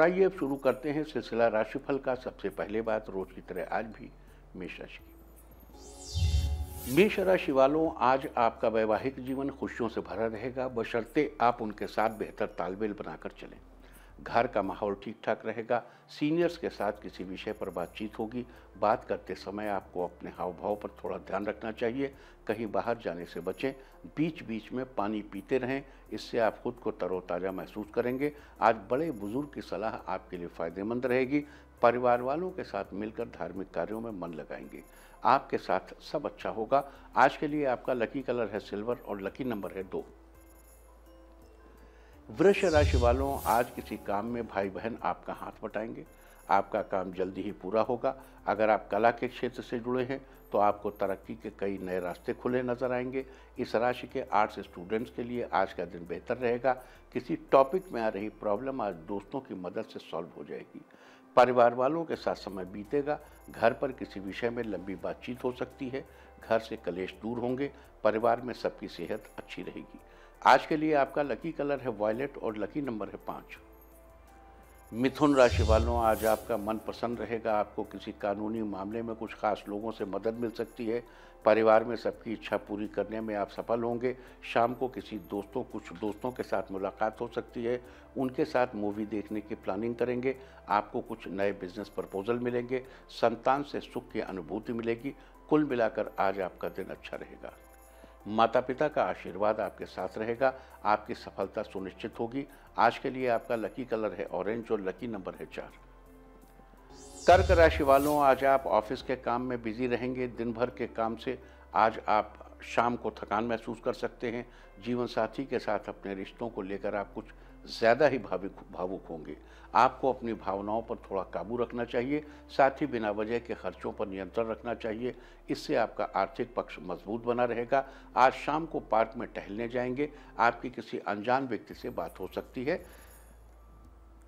और आइए अब शुरू करते हैं सिलसिला राशिफल का सबसे पहले बात रोज की तरह आज भी मेष राशि की मेष राशि वालों आज आपका वैवाहिक जीवन खुशियों से भरा रहेगा बशर्ते आप उनके साथ बेहतर तालमेल बनाकर चलें घर का माहौल ठीक ठाक रहेगा सीनियर्स के साथ किसी विषय पर बातचीत होगी बात करते समय आपको अपने हाव भाव पर थोड़ा ध्यान रखना चाहिए कहीं बाहर जाने से बचें बीच बीच में पानी पीते रहें इससे आप खुद को तरोताज़ा महसूस करेंगे आज बड़े बुजुर्ग की सलाह आपके लिए फ़ायदेमंद रहेगी परिवार वालों के साथ मिलकर धार्मिक कार्यों में मन लगाएंगे आपके साथ सब अच्छा होगा आज के लिए आपका लकी कलर है सिल्वर और लकी नंबर है दो वृक्ष राशि वालों आज किसी काम में भाई बहन आपका हाथ बटाएंगे आपका काम जल्दी ही पूरा होगा अगर आप कला के क्षेत्र से जुड़े हैं तो आपको तरक्की के कई नए रास्ते खुले नजर आएंगे इस राशि के आर्ट्स स्टूडेंट्स के लिए आज का दिन बेहतर रहेगा किसी टॉपिक में आ रही प्रॉब्लम आज दोस्तों की मदद से सॉल्व हो जाएगी परिवार वालों के साथ समय बीतेगा घर पर किसी विषय में लंबी बातचीत हो सकती है घर से कलेश दूर होंगे परिवार में सबकी सेहत अच्छी रहेगी आज के लिए आपका लकी कलर है वॉयलेट और लकी नंबर है पाँच मिथुन राशि वालों आज आपका मन पसंद रहेगा आपको किसी कानूनी मामले में कुछ खास लोगों से मदद मिल सकती है परिवार में सबकी इच्छा पूरी करने में आप सफल होंगे शाम को किसी दोस्तों कुछ दोस्तों के साथ मुलाकात हो सकती है उनके साथ मूवी देखने की प्लानिंग करेंगे आपको कुछ नए बिजनेस प्रपोजल मिलेंगे संतान से सुख की अनुभूति मिलेगी कुल मिलाकर आज आपका दिन अच्छा रहेगा माता पिता का आशीर्वाद आपके साथ रहेगा आपकी सफलता सुनिश्चित होगी आज के लिए आपका लकी कलर है ऑरेंज और लकी नंबर है चार कर्क राशि वालों आज आप ऑफिस के काम में बिजी रहेंगे दिन भर के काम से आज आप शाम को थकान महसूस कर सकते हैं जीवन साथी के साथ अपने रिश्तों को लेकर आप कुछ ज़्यादा ही भाविक भावुक होंगे आपको अपनी भावनाओं पर थोड़ा काबू रखना चाहिए साथ ही बिना वजह के खर्चों पर नियंत्रण रखना चाहिए इससे आपका आर्थिक पक्ष मजबूत बना रहेगा आज शाम को पार्क में टहलने जाएंगे आपकी किसी अनजान व्यक्ति से बात हो सकती है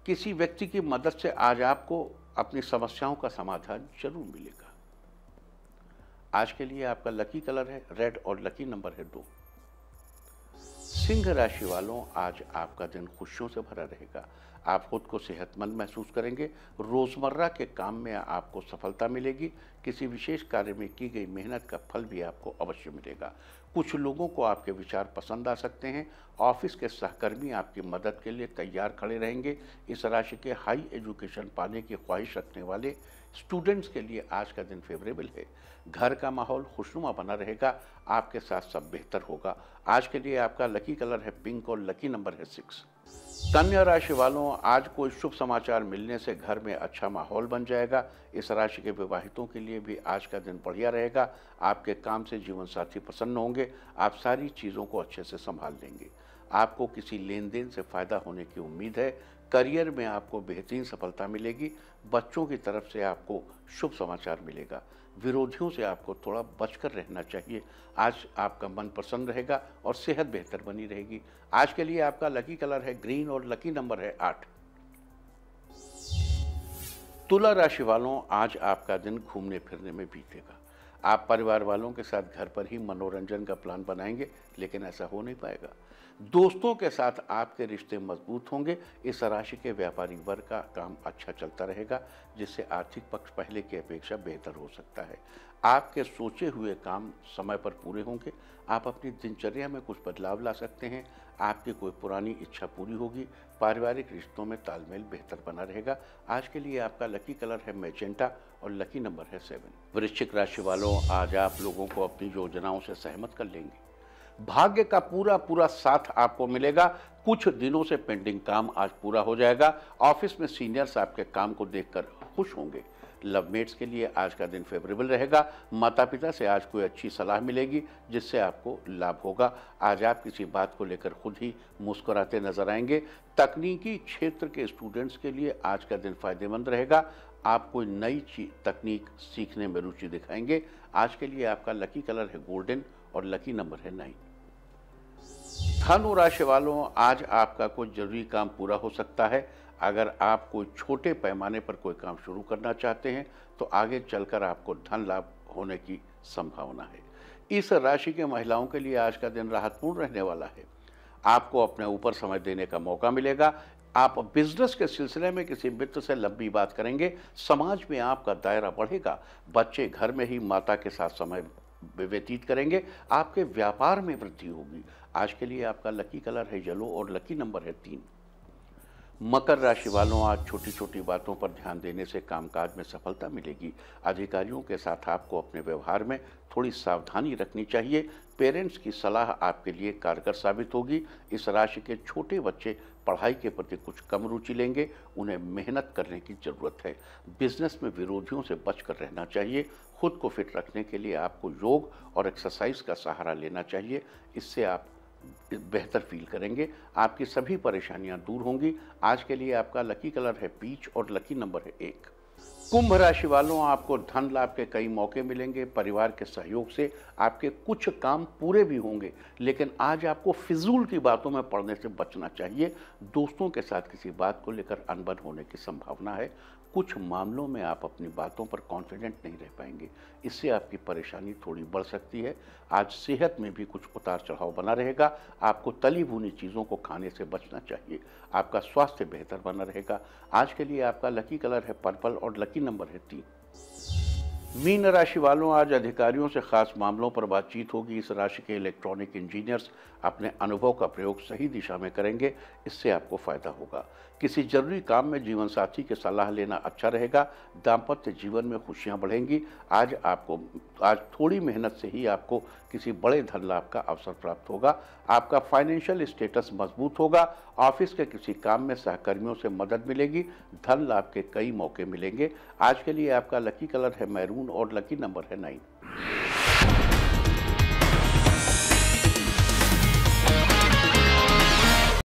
किसी व्यक्ति की मदद से आज आपको अपनी समस्याओं का समाधान जरूर मिलेगा आज के लिए आपका लकी कलर है रेड और लकी नंबर है दो सिंह राशि वालों आज आपका दिन खुशियों से भरा रहेगा आप खुद को सेहतमंद महसूस करेंगे रोज़मर्रा के काम में आपको सफलता मिलेगी किसी विशेष कार्य में की गई मेहनत का फल भी आपको अवश्य मिलेगा कुछ लोगों को आपके विचार पसंद आ सकते हैं ऑफिस के सहकर्मी आपकी मदद के लिए तैयार खड़े रहेंगे इस राशि के हाई एजुकेशन पाने की ख्वाहिश रखने वाले स्टूडेंट्स के लिए आज का दिन फेवरेबल है घर का माहौल खुशनुमा बना रहेगा आपके साथ सब बेहतर होगा आज के लिए आपका लकी कलर है पिंक और लकी नंबर है सिक्स कन्या राशि वालों आज कोई शुभ समाचार मिलने से घर में अच्छा माहौल बन जाएगा इस राशि के विवाहितों के लिए भी आज का दिन बढ़िया रहेगा आपके काम से जीवन साथी प्रसन्न होंगे आप सारी चीज़ों को अच्छे से संभाल लेंगे आपको किसी लेन देन से फ़ायदा होने की उम्मीद है करियर में आपको बेहतरीन सफलता मिलेगी बच्चों की तरफ से आपको शुभ समाचार मिलेगा विरोधियों से आपको थोड़ा बचकर रहना चाहिए आज आपका मन प्रसन्न रहेगा और सेहत बेहतर बनी रहेगी आज के लिए आपका लकी कलर है ग्रीन और लकी नंबर है आठ तुला राशि वालों आज आपका दिन घूमने फिरने में बीतेगा आप परिवार वालों के साथ घर पर ही मनोरंजन का प्लान बनाएंगे लेकिन ऐसा हो नहीं पाएगा दोस्तों के साथ आपके रिश्ते मजबूत होंगे इस राशि के व्यापारी वर्ग का काम अच्छा चलता रहेगा जिससे आर्थिक पक्ष पहले की अपेक्षा बेहतर हो सकता है आपके सोचे हुए काम समय पर पूरे होंगे आप अपनी दिनचर्या में कुछ बदलाव ला सकते हैं आपकी कोई पुरानी इच्छा पूरी होगी पारिवारिक रिश्तों में तालमेल बेहतर बना रहेगा आज के लिए आपका लकी कलर है मैजेंटा और लकी नंबर है सेवन वृश्चिक राशि वालों आज आप लोगों को अपनी योजनाओं से सहमत कर लेंगे भाग्य का पूरा पूरा साथ आपको मिलेगा कुछ दिनों से पेंडिंग काम आज पूरा हो जाएगा ऑफिस में सीनियर्स आपके काम को देखकर खुश होंगे लव मेट्स के लिए आज का दिन फेवरेबल रहेगा माता पिता से आज कोई अच्छी सलाह मिलेगी जिससे आपको लाभ होगा आज आप किसी बात को लेकर खुद ही मुस्कुराते नजर आएंगे तकनीकी क्षेत्र के स्टूडेंट्स के लिए आज का दिन फायदेमंद रहेगा आप कोई नई तकनीक सीखने में रुचि दिखाएंगे आज के लिए आपका लकी कलर है गोल्डन और लकी नंबर है नाइन धनु राशि वालों आज आपका कोई जरूरी काम पूरा हो सकता है अगर आप कोई छोटे पैमाने पर कोई काम शुरू करना चाहते हैं तो आगे चलकर आपको धन लाभ होने की संभावना है इस राशि के महिलाओं के लिए आज का दिन राहतपूर्ण रहने वाला है आपको अपने ऊपर समय देने का मौका मिलेगा आप बिजनेस के सिलसिले में किसी मित्र से लंबी बात करेंगे समाज में आपका दायरा बढ़ेगा बच्चे घर में ही माता के साथ समय व्यतीत करेंगे आपके व्यापार में वृद्धि होगी आज के लिए आपका लकी कलर है येलो और लकी नंबर है तीन मकर राशि वालों आज छोटी छोटी बातों पर ध्यान देने से कामकाज में सफलता मिलेगी अधिकारियों के साथ आपको अपने व्यवहार में थोड़ी सावधानी रखनी चाहिए पेरेंट्स की सलाह आपके लिए कारगर साबित होगी इस राशि के छोटे बच्चे पढ़ाई के प्रति कुछ कम रुचि लेंगे उन्हें मेहनत करने की ज़रूरत है बिजनेस में विरोधियों से बचकर रहना चाहिए खुद को फिट रखने के लिए आपको योग और एक्सरसाइज का सहारा लेना चाहिए इससे आप बेहतर फील करेंगे आपकी सभी परेशानियां दूर होंगी आज के लिए आपका लकी कलर है पीच और लकी नंबर है एक कुंभ राशि वालों आपको धन लाभ के कई मौके मिलेंगे परिवार के सहयोग से आपके कुछ काम पूरे भी होंगे लेकिन आज आपको फिजूल की बातों में पड़ने से बचना चाहिए दोस्तों के साथ किसी बात को लेकर अनबन होने की संभावना है कुछ मामलों में आप अपनी बातों पर कॉन्फिडेंट नहीं रह पाएंगे इससे आपकी परेशानी थोड़ी बढ़ सकती है आज सेहत में भी कुछ उतार चढ़ाव बना रहेगा आपको तली भुनी चीज़ों को खाने से बचना चाहिए आपका स्वास्थ्य बेहतर बना रहेगा आज के लिए आपका लकी कलर है पर्पल और लकी नंबर है तीन मीन राशि वालों आज अधिकारियों से खास मामलों पर बातचीत होगी इस राशि के इलेक्ट्रॉनिक इंजीनियर्स अपने अनुभव का प्रयोग सही दिशा में करेंगे इससे आपको फायदा होगा किसी जरूरी काम में जीवन साथी के सलाह लेना अच्छा रहेगा दाम्पत्य जीवन में खुशियां बढ़ेंगी आज आपको आज थोड़ी मेहनत से ही आपको किसी बड़े धन लाभ का अवसर प्राप्त होगा आपका फाइनेंशियल स्टेटस मजबूत होगा ऑफिस के किसी काम में सहकर्मियों से मदद मिलेगी धन लाभ के कई मौके मिलेंगे आज के लिए आपका लकी कलर है मैरून और लकी नंबर है नाइन